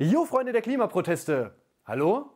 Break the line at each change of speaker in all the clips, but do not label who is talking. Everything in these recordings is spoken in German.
Jo, Freunde der Klimaproteste! Hallo?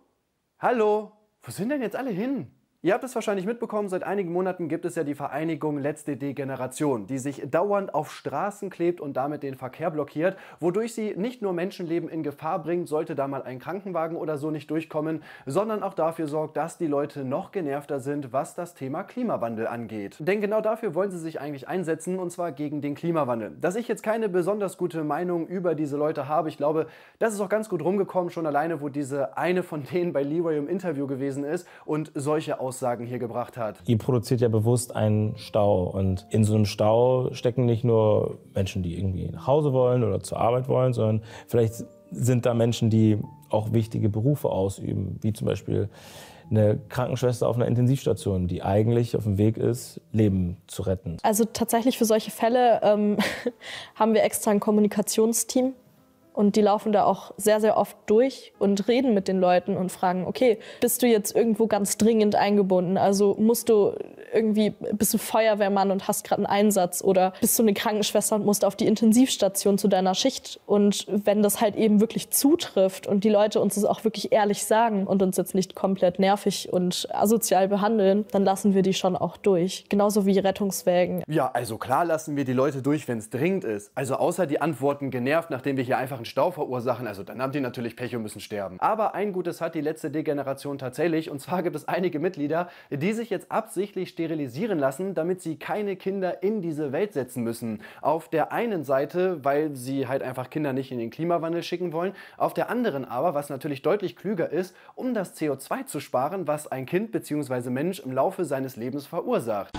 Hallo? Wo sind denn jetzt alle hin? Ihr habt es wahrscheinlich mitbekommen, seit einigen Monaten gibt es ja die Vereinigung Letzte Degeneration, die sich dauernd auf Straßen klebt und damit den Verkehr blockiert, wodurch sie nicht nur Menschenleben in Gefahr bringt, sollte da mal ein Krankenwagen oder so nicht durchkommen, sondern auch dafür sorgt, dass die Leute noch genervter sind, was das Thema Klimawandel angeht. Denn genau dafür wollen sie sich eigentlich einsetzen, und zwar gegen den Klimawandel. Dass ich jetzt keine besonders gute Meinung über diese Leute habe, ich glaube, das ist auch ganz gut rumgekommen, schon alleine, wo diese eine von denen bei Leroy im Interview gewesen ist und solche Aussagen Aussagen hier gebracht hat. Ihr produziert ja bewusst einen Stau und in so einem Stau stecken nicht nur Menschen, die irgendwie nach Hause wollen oder zur Arbeit wollen, sondern vielleicht sind da Menschen, die auch wichtige Berufe ausüben, wie zum Beispiel eine Krankenschwester auf einer Intensivstation, die eigentlich auf dem Weg ist, Leben zu retten. Also tatsächlich für solche Fälle ähm, haben wir extra ein Kommunikationsteam, und die laufen da auch sehr, sehr oft durch und reden mit den Leuten und fragen, okay, bist du jetzt irgendwo ganz dringend eingebunden? Also musst du irgendwie, bist du Feuerwehrmann und hast gerade einen Einsatz oder bist du eine Krankenschwester und musst auf die Intensivstation zu deiner Schicht? Und wenn das halt eben wirklich zutrifft und die Leute uns das auch wirklich ehrlich sagen und uns jetzt nicht komplett nervig und asozial behandeln, dann lassen wir die schon auch durch. Genauso wie Rettungswägen. Ja, also klar lassen wir die Leute durch, wenn es dringend ist. Also außer die Antworten genervt, nachdem wir hier einfach einen Stau verursachen, also dann haben die natürlich Pech und müssen sterben. Aber ein Gutes hat die letzte Degeneration tatsächlich und zwar gibt es einige Mitglieder, die sich jetzt absichtlich sterilisieren lassen, damit sie keine Kinder in diese Welt setzen müssen. Auf der einen Seite, weil sie halt einfach Kinder nicht in den Klimawandel schicken wollen, auf der anderen aber, was natürlich deutlich klüger ist, um das CO2 zu sparen, was ein Kind bzw. Mensch im Laufe seines Lebens verursacht.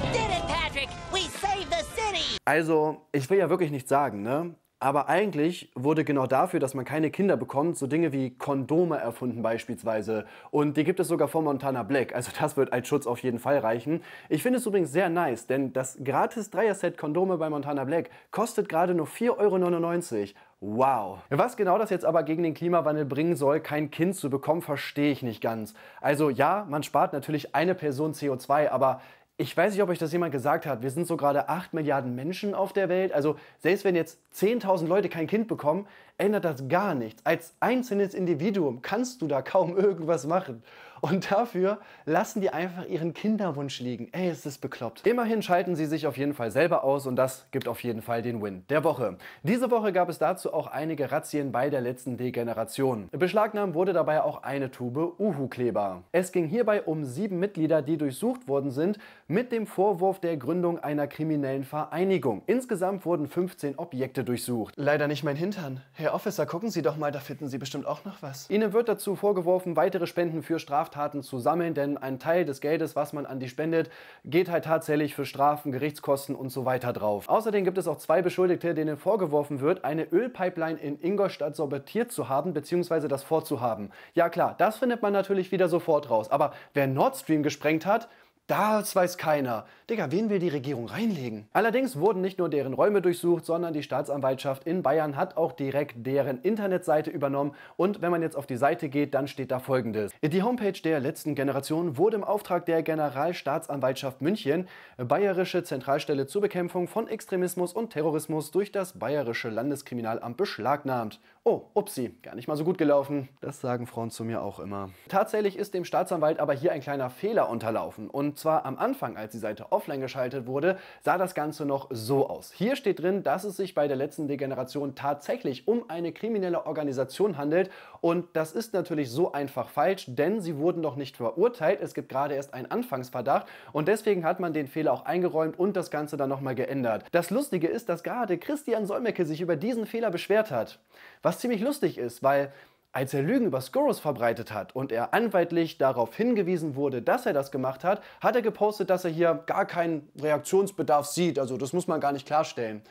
Also, ich will ja wirklich nichts sagen, ne? Aber eigentlich wurde genau dafür, dass man keine Kinder bekommt, so Dinge wie Kondome erfunden beispielsweise. Und die gibt es sogar von Montana Black. Also das wird als Schutz auf jeden Fall reichen. Ich finde es übrigens sehr nice, denn das gratis Dreier-Set Kondome bei Montana Black kostet gerade nur 4,99 Euro. Wow. Was genau das jetzt aber gegen den Klimawandel bringen soll, kein Kind zu bekommen, verstehe ich nicht ganz. Also ja, man spart natürlich eine Person CO2, aber ich weiß nicht, ob euch das jemand gesagt hat, wir sind so gerade 8 Milliarden Menschen auf der Welt. Also selbst wenn jetzt 10.000 Leute kein Kind bekommen, ändert das gar nichts. Als einzelnes Individuum kannst du da kaum irgendwas machen. Und dafür lassen die einfach ihren Kinderwunsch liegen. Ey, ist das bekloppt. Immerhin schalten sie sich auf jeden Fall selber aus und das gibt auf jeden Fall den Win der Woche. Diese Woche gab es dazu auch einige Razzien bei der letzten Degeneration. Beschlagnahmt wurde dabei auch eine Tube Uhu-Kleber. Es ging hierbei um sieben Mitglieder, die durchsucht worden sind mit dem Vorwurf der Gründung einer kriminellen Vereinigung. Insgesamt wurden 15 Objekte durchsucht. Leider nicht mein Hintern. Herr Officer, gucken Sie doch mal, da finden Sie bestimmt auch noch was. Ihnen wird dazu vorgeworfen, weitere Spenden für Straftaten Straftaten zu sammeln, denn ein Teil des Geldes, was man an die spendet, geht halt tatsächlich für Strafen, Gerichtskosten und so weiter drauf. Außerdem gibt es auch zwei Beschuldigte, denen vorgeworfen wird, eine Ölpipeline in Ingolstadt sortiert zu haben bzw. das vorzuhaben. Ja klar, das findet man natürlich wieder sofort raus, aber wer Nord Stream gesprengt hat, das weiß keiner. Digga, wen will die Regierung reinlegen? Allerdings wurden nicht nur deren Räume durchsucht, sondern die Staatsanwaltschaft in Bayern hat auch direkt deren Internetseite übernommen. Und wenn man jetzt auf die Seite geht, dann steht da folgendes. Die Homepage der letzten Generation wurde im Auftrag der Generalstaatsanwaltschaft München, Bayerische Zentralstelle zur Bekämpfung von Extremismus und Terrorismus durch das Bayerische Landeskriminalamt beschlagnahmt oh, upsie, gar nicht mal so gut gelaufen. Das sagen Frauen zu mir auch immer. Tatsächlich ist dem Staatsanwalt aber hier ein kleiner Fehler unterlaufen. Und zwar am Anfang, als die Seite offline geschaltet wurde, sah das Ganze noch so aus. Hier steht drin, dass es sich bei der letzten Degeneration tatsächlich um eine kriminelle Organisation handelt. Und das ist natürlich so einfach falsch, denn sie wurden doch nicht verurteilt. Es gibt gerade erst einen Anfangsverdacht. Und deswegen hat man den Fehler auch eingeräumt und das Ganze dann nochmal geändert. Das Lustige ist, dass gerade Christian Solmecke sich über diesen Fehler beschwert hat. Was was ziemlich lustig ist, weil als er Lügen über Scoros verbreitet hat und er anwaltlich darauf hingewiesen wurde, dass er das gemacht hat, hat er gepostet, dass er hier gar keinen Reaktionsbedarf sieht. Also das muss man gar nicht klarstellen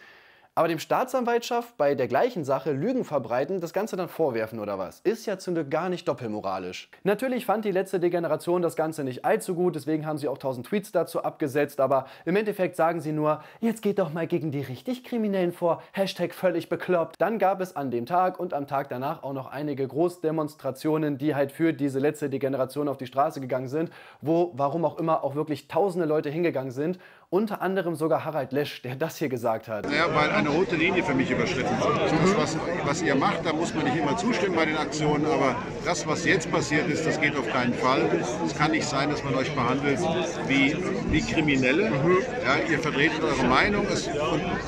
aber dem Staatsanwaltschaft bei der gleichen Sache Lügen verbreiten, das Ganze dann vorwerfen oder was? Ist ja zum Glück gar nicht doppelmoralisch. Natürlich fand die letzte Degeneration das Ganze nicht allzu gut, deswegen haben sie auch tausend Tweets dazu abgesetzt, aber im Endeffekt sagen sie nur, jetzt geht doch mal gegen die richtig Kriminellen vor, Hashtag völlig bekloppt. Dann gab es an dem Tag und am Tag danach auch noch einige Großdemonstrationen, die halt für diese letzte Degeneration auf die Straße gegangen sind, wo warum auch immer auch wirklich tausende Leute hingegangen sind unter anderem sogar Harald Lesch, der das hier gesagt hat. Naja, weil eine rote Linie für mich überschritten wurde. Das, was, was ihr macht, da muss man nicht immer zustimmen bei den Aktionen, aber das, was jetzt passiert ist, das geht auf keinen Fall. Es kann nicht sein, dass man euch behandelt wie, wie Kriminelle. Mhm. Ja, ihr vertretet eure Meinung es, und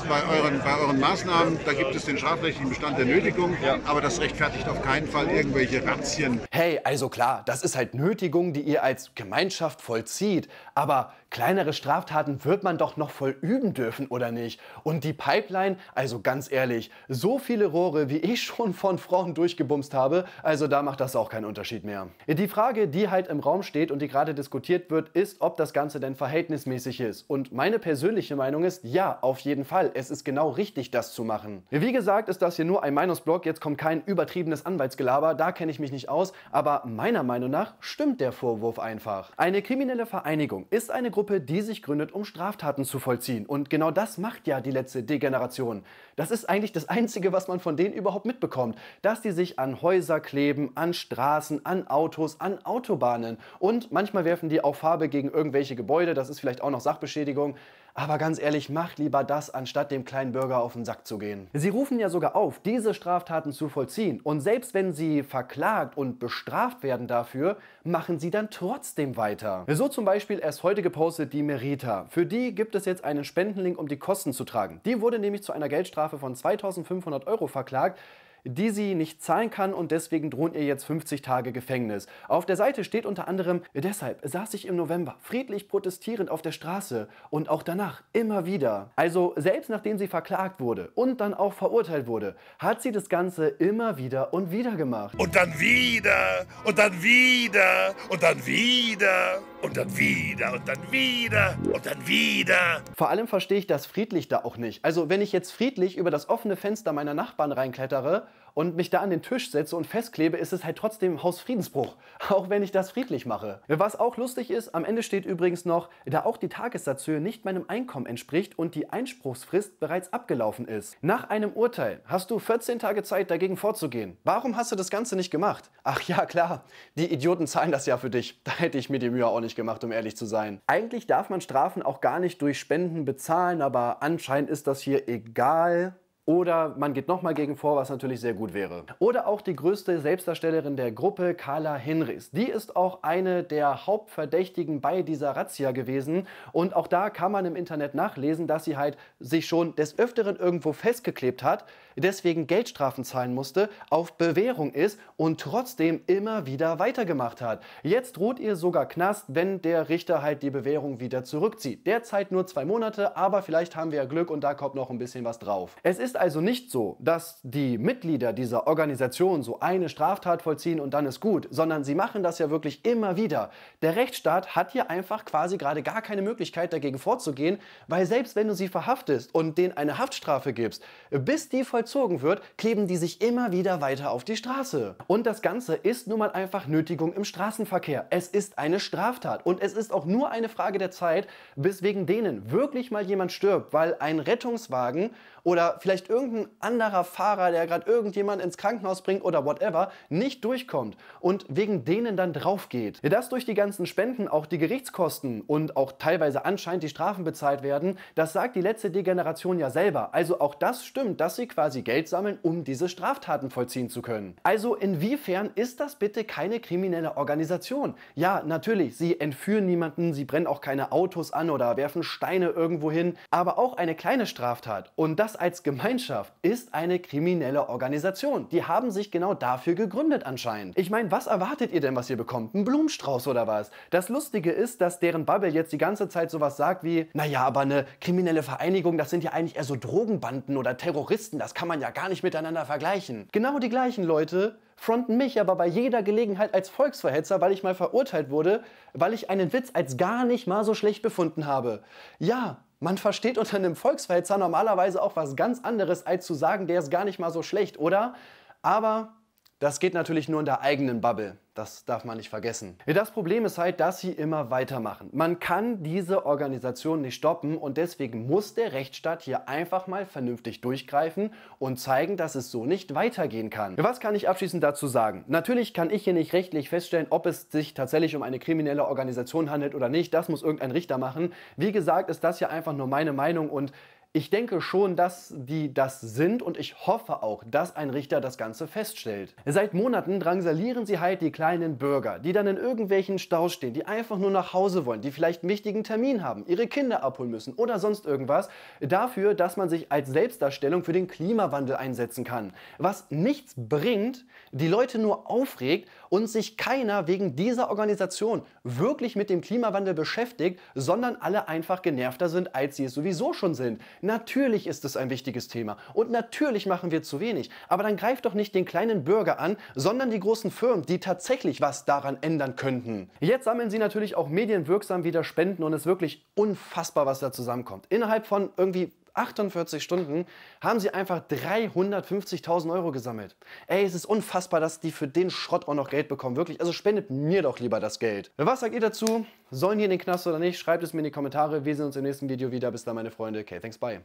bei euren, bei euren Maßnahmen, da gibt es den strafrechtlichen Bestand der Nötigung, ja. aber das rechtfertigt auf keinen Fall irgendwelche Razzien hey, also klar, das ist halt Nötigung, die ihr als Gemeinschaft vollzieht, aber kleinere Straftaten wird man doch noch vollüben dürfen, oder nicht? Und die Pipeline, also ganz ehrlich, so viele Rohre, wie ich schon von Frauen durchgebumst habe, also da macht das auch keinen Unterschied mehr. Die Frage, die halt im Raum steht und die gerade diskutiert wird, ist, ob das Ganze denn verhältnismäßig ist. Und meine persönliche Meinung ist, ja, auf jeden Fall. Es ist genau richtig, das zu machen. Wie gesagt, ist das hier nur ein Meinungsblog, jetzt kommt kein übertriebenes Anwaltsgelaber, da kenne ich mich nicht aus, aber meiner Meinung nach stimmt der Vorwurf einfach. Eine kriminelle Vereinigung ist eine Gruppe, die sich gründet, um Straftaten zu vollziehen. Und genau das macht ja die letzte Degeneration. Das ist eigentlich das Einzige, was man von denen überhaupt mitbekommt, dass die sich an Häuser kleben, an Straßen, an Autos, an Autobahnen und manchmal werfen die auch Farbe gegen irgendwelche Gebäude, das ist vielleicht auch noch Sachbeschädigung. Aber ganz ehrlich, macht lieber das, anstatt dem kleinen Bürger auf den Sack zu gehen. Sie rufen ja sogar auf, diese Straftaten zu vollziehen. Und selbst wenn sie verklagt und bestraft werden dafür, machen sie dann trotzdem weiter. So zum Beispiel erst heute gepostet die Merita. Für die gibt es jetzt einen Spendenlink, um die Kosten zu tragen. Die wurde nämlich zu einer Geldstrafe von 2500 Euro verklagt, die sie nicht zahlen kann und deswegen drohen ihr jetzt 50 Tage Gefängnis. Auf der Seite steht unter anderem, deshalb saß ich im November friedlich protestierend auf der Straße und auch danach immer wieder. Also selbst nachdem sie verklagt wurde und dann auch verurteilt wurde, hat sie das Ganze immer wieder und wieder gemacht. Und dann wieder und dann wieder und dann wieder und dann wieder und dann wieder und dann wieder. Vor allem verstehe ich das friedlich da auch nicht. Also wenn ich jetzt friedlich über das offene Fenster meiner Nachbarn reinklettere, und mich da an den Tisch setze und festklebe, ist es halt trotzdem Hausfriedensbruch, auch wenn ich das friedlich mache. Was auch lustig ist, am Ende steht übrigens noch, da auch die Tagessatzhöhe nicht meinem Einkommen entspricht und die Einspruchsfrist bereits abgelaufen ist. Nach einem Urteil hast du 14 Tage Zeit, dagegen vorzugehen. Warum hast du das Ganze nicht gemacht? Ach ja, klar, die Idioten zahlen das ja für dich. Da hätte ich mir die Mühe auch nicht gemacht, um ehrlich zu sein. Eigentlich darf man Strafen auch gar nicht durch Spenden bezahlen, aber anscheinend ist das hier egal. Oder man geht nochmal gegen vor, was natürlich sehr gut wäre. Oder auch die größte Selbstdarstellerin der Gruppe, Carla Hinrichs. Die ist auch eine der Hauptverdächtigen bei dieser Razzia gewesen. Und auch da kann man im Internet nachlesen, dass sie halt sich schon des Öfteren irgendwo festgeklebt hat, deswegen Geldstrafen zahlen musste, auf Bewährung ist und trotzdem immer wieder weitergemacht hat. Jetzt droht ihr sogar Knast, wenn der Richter halt die Bewährung wieder zurückzieht. Derzeit nur zwei Monate, aber vielleicht haben wir ja Glück und da kommt noch ein bisschen was drauf. Es ist ist also nicht so, dass die Mitglieder dieser Organisation so eine Straftat vollziehen und dann ist gut, sondern sie machen das ja wirklich immer wieder. Der Rechtsstaat hat hier einfach quasi gerade gar keine Möglichkeit dagegen vorzugehen, weil selbst wenn du sie verhaftest und denen eine Haftstrafe gibst, bis die vollzogen wird, kleben die sich immer wieder weiter auf die Straße. Und das Ganze ist nun mal einfach Nötigung im Straßenverkehr. Es ist eine Straftat und es ist auch nur eine Frage der Zeit, bis wegen denen wirklich mal jemand stirbt, weil ein Rettungswagen oder vielleicht irgendein anderer Fahrer, der gerade irgendjemand ins Krankenhaus bringt oder whatever, nicht durchkommt und wegen denen dann drauf geht. Dass durch die ganzen Spenden auch die Gerichtskosten und auch teilweise anscheinend die Strafen bezahlt werden, das sagt die letzte Degeneration ja selber. Also auch das stimmt, dass sie quasi Geld sammeln, um diese Straftaten vollziehen zu können. Also inwiefern ist das bitte keine kriminelle Organisation? Ja, natürlich, sie entführen niemanden, sie brennen auch keine Autos an oder werfen Steine irgendwo hin, aber auch eine kleine Straftat. Und das als Gemeinschaft ist eine kriminelle Organisation. Die haben sich genau dafür gegründet anscheinend. Ich meine, was erwartet ihr denn, was ihr bekommt? Ein Blumenstrauß oder was? Das Lustige ist, dass deren Bubble jetzt die ganze Zeit sowas sagt wie, naja, aber eine kriminelle Vereinigung, das sind ja eigentlich eher so Drogenbanden oder Terroristen, das kann man ja gar nicht miteinander vergleichen. Genau die gleichen Leute fronten mich aber bei jeder Gelegenheit als Volksverhetzer, weil ich mal verurteilt wurde, weil ich einen Witz als gar nicht mal so schlecht befunden habe. Ja, man versteht unter einem Volksverhetzer normalerweise auch was ganz anderes, als zu sagen, der ist gar nicht mal so schlecht, oder? Aber das geht natürlich nur in der eigenen Bubble. Das darf man nicht vergessen. Das Problem ist halt, dass sie immer weitermachen. Man kann diese Organisation nicht stoppen und deswegen muss der Rechtsstaat hier einfach mal vernünftig durchgreifen und zeigen, dass es so nicht weitergehen kann. Was kann ich abschließend dazu sagen? Natürlich kann ich hier nicht rechtlich feststellen, ob es sich tatsächlich um eine kriminelle Organisation handelt oder nicht. Das muss irgendein Richter machen. Wie gesagt, ist das hier einfach nur meine Meinung und ich denke schon, dass die das sind und ich hoffe auch, dass ein Richter das Ganze feststellt. Seit Monaten drangsalieren sie halt die kleinen Bürger, die dann in irgendwelchen Staus stehen, die einfach nur nach Hause wollen, die vielleicht einen wichtigen Termin haben, ihre Kinder abholen müssen oder sonst irgendwas, dafür, dass man sich als Selbstdarstellung für den Klimawandel einsetzen kann. Was nichts bringt, die Leute nur aufregt und sich keiner wegen dieser Organisation wirklich mit dem Klimawandel beschäftigt, sondern alle einfach genervter sind, als sie es sowieso schon sind. Natürlich ist es ein wichtiges Thema und natürlich machen wir zu wenig. Aber dann greift doch nicht den kleinen Bürger an, sondern die großen Firmen, die tatsächlich was daran ändern könnten. Jetzt sammeln sie natürlich auch medienwirksam wieder Spenden und es ist wirklich unfassbar, was da zusammenkommt. Innerhalb von irgendwie 48 Stunden haben sie einfach 350.000 Euro gesammelt. Ey, es ist unfassbar, dass die für den Schrott auch noch Geld bekommen. Wirklich, also spendet mir doch lieber das Geld. Was sagt ihr dazu? Sollen die in den Knast oder nicht? Schreibt es mir in die Kommentare. Wir sehen uns im nächsten Video wieder. Bis dann, meine Freunde. Okay, thanks, bye.